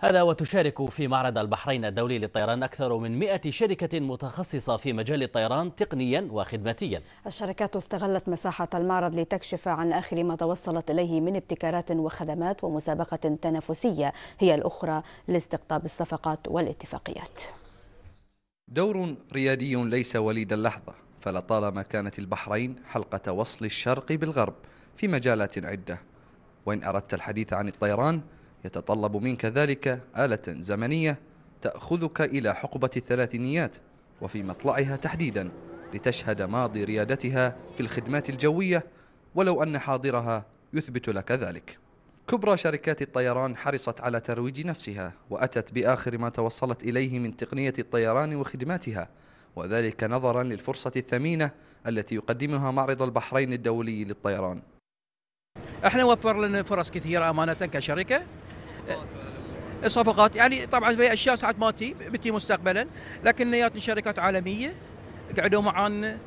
هذا وتشارك في معرض البحرين الدولي للطيران أكثر من 100 شركة متخصصة في مجال الطيران تقنيا وخدماتيا الشركات استغلت مساحة المعرض لتكشف عن آخر ما توصلت إليه من ابتكارات وخدمات ومسابقة تنافسية هي الأخرى لاستقطاب الصفقات والاتفاقيات دور ريادي ليس وليد اللحظة فلطالما كانت البحرين حلقة وصل الشرق بالغرب في مجالات عدة وإن أردت الحديث عن الطيران يتطلب منك ذلك آلة زمنية تأخذك إلى حقبة الثلاثينيات وفي مطلعها تحديدا لتشهد ماضي ريادتها في الخدمات الجوية ولو أن حاضرها يثبت لك ذلك كبرى شركات الطيران حرصت على ترويج نفسها وأتت بآخر ما توصلت إليه من تقنية الطيران وخدماتها وذلك نظرا للفرصة الثمينة التي يقدمها معرض البحرين الدولي للطيران احنا وفر لنا فرص كثيرة أمانة كشركة الصفقات يعني طبعا في اشياء ساعات ما تي بتي مستقبلا لكن جاتني شركات عالميه قعدوا معانا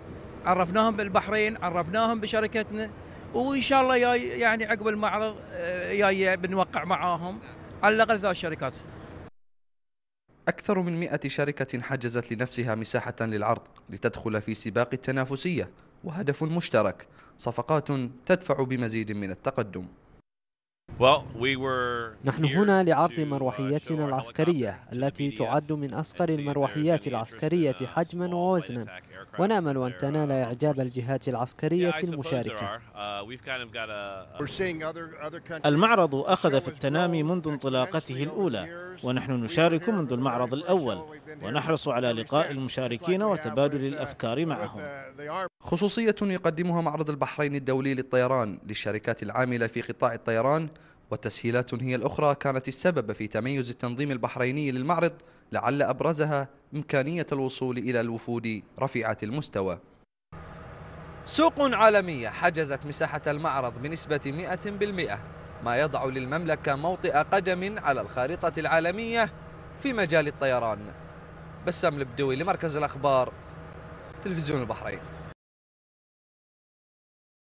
عرفناهم بالبحرين عرفناهم بشركتنا وان شاء الله يعني عقب المعرض جاي آه، بنوقع معاهم على الاقل ثلاث شركات أكثر من 100 شركة حجزت لنفسها مساحة للعرض لتدخل في سباق التنافسية وهدف مشترك صفقات تدفع بمزيد من التقدم نحن هنا لعرض uh, مروحيتنا العسكرية التي تعد من أصغر المروحيات العسكرية uh, حجما ووزنا ونأمل أن تنال uh, إعجاب الجهات العسكرية المشاركة المعرض أخذ في التنامي منذ انطلاقته الأولى ونحن نشارك منذ المعرض الأول ونحرص على لقاء المشاركين وتبادل الأفكار معهم خصوصية يقدمها معرض البحرين الدولي للطيران للشركات العاملة في قطاع الطيران وتسهيلات هي الأخرى كانت السبب في تميز التنظيم البحريني للمعرض لعل أبرزها إمكانية الوصول إلى الوفود رفيعة المستوى سوق عالمية حجزت مساحة المعرض بنسبة 100% ما يضع للمملكة موطئ قدم على الخارطة العالمية في مجال الطيران بسام البدوي لمركز الأخبار تلفزيون البحرين